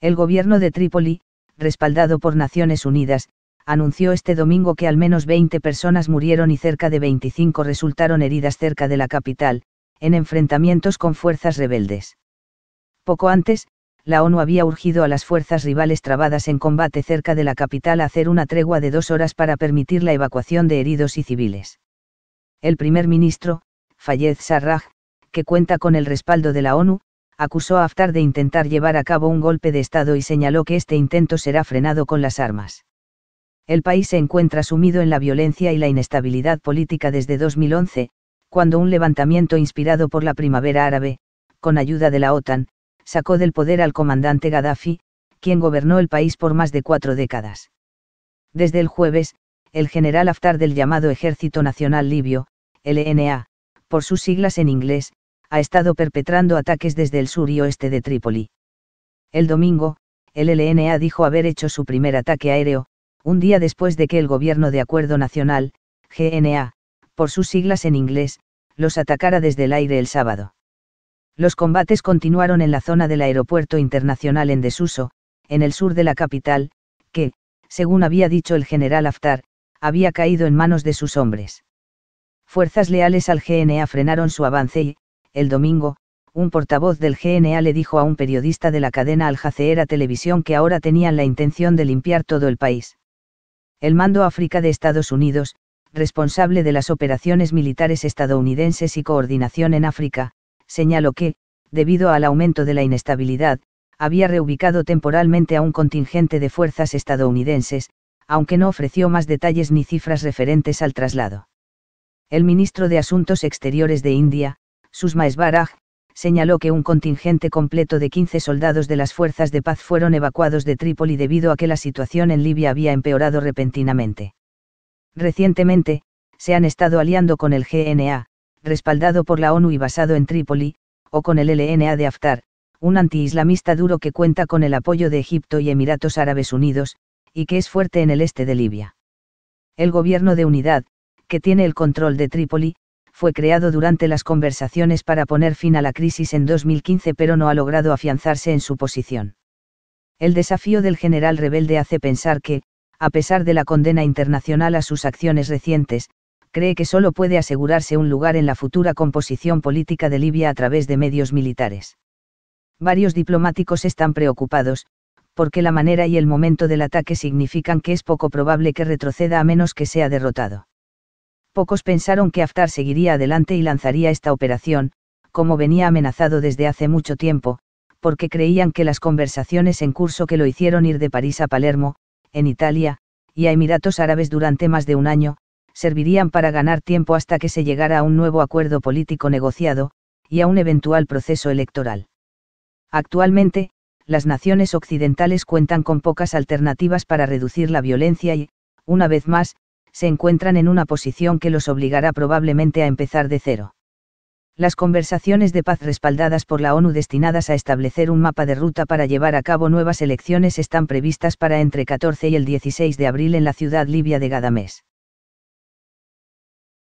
El gobierno de Trípoli, respaldado por Naciones Unidas, anunció este domingo que al menos 20 personas murieron y cerca de 25 resultaron heridas cerca de la capital, en enfrentamientos con fuerzas rebeldes. Poco antes, la ONU había urgido a las fuerzas rivales trabadas en combate cerca de la capital a hacer una tregua de dos horas para permitir la evacuación de heridos y civiles. El primer ministro, Fayez Sarraj, que cuenta con el respaldo de la ONU, acusó a Haftar de intentar llevar a cabo un golpe de Estado y señaló que este intento será frenado con las armas. El país se encuentra sumido en la violencia y la inestabilidad política desde 2011, cuando un levantamiento inspirado por la primavera árabe, con ayuda de la OTAN, sacó del poder al comandante Gaddafi, quien gobernó el país por más de cuatro décadas. Desde el jueves, el general Haftar del llamado Ejército Nacional Libio, LNA, por sus siglas en inglés, ha estado perpetrando ataques desde el sur y oeste de Trípoli. El domingo, el LNA dijo haber hecho su primer ataque aéreo, un día después de que el Gobierno de Acuerdo Nacional, GNA, por sus siglas en inglés, los atacara desde el aire el sábado. Los combates continuaron en la zona del aeropuerto internacional en desuso, en el sur de la capital, que, según había dicho el general Haftar, había caído en manos de sus hombres. Fuerzas leales al GNA frenaron su avance y, el domingo, un portavoz del GNA le dijo a un periodista de la cadena Al Jazeera Televisión que ahora tenían la intención de limpiar todo el país. El mando África de Estados Unidos, responsable de las operaciones militares estadounidenses y coordinación en África, señaló que, debido al aumento de la inestabilidad, había reubicado temporalmente a un contingente de fuerzas estadounidenses, aunque no ofreció más detalles ni cifras referentes al traslado. El ministro de Asuntos Exteriores de India, Susma Esbaraj, señaló que un contingente completo de 15 soldados de las fuerzas de paz fueron evacuados de Trípoli debido a que la situación en Libia había empeorado repentinamente. Recientemente, se han estado aliando con el GNA, respaldado por la ONU y basado en Trípoli, o con el LNA de Haftar, un antiislamista duro que cuenta con el apoyo de Egipto y Emiratos Árabes Unidos, y que es fuerte en el este de Libia. El gobierno de unidad, que tiene el control de Trípoli, fue creado durante las conversaciones para poner fin a la crisis en 2015 pero no ha logrado afianzarse en su posición. El desafío del general rebelde hace pensar que, a pesar de la condena internacional a sus acciones recientes, cree que solo puede asegurarse un lugar en la futura composición política de Libia a través de medios militares. Varios diplomáticos están preocupados, porque la manera y el momento del ataque significan que es poco probable que retroceda a menos que sea derrotado. Pocos pensaron que Haftar seguiría adelante y lanzaría esta operación, como venía amenazado desde hace mucho tiempo, porque creían que las conversaciones en curso que lo hicieron ir de París a Palermo, en Italia, y a Emiratos Árabes durante más de un año, servirían para ganar tiempo hasta que se llegara a un nuevo acuerdo político negociado, y a un eventual proceso electoral. Actualmente, las naciones occidentales cuentan con pocas alternativas para reducir la violencia y, una vez más, se encuentran en una posición que los obligará probablemente a empezar de cero. Las conversaciones de paz respaldadas por la ONU destinadas a establecer un mapa de ruta para llevar a cabo nuevas elecciones están previstas para entre 14 y el 16 de abril en la ciudad libia de Gadamés.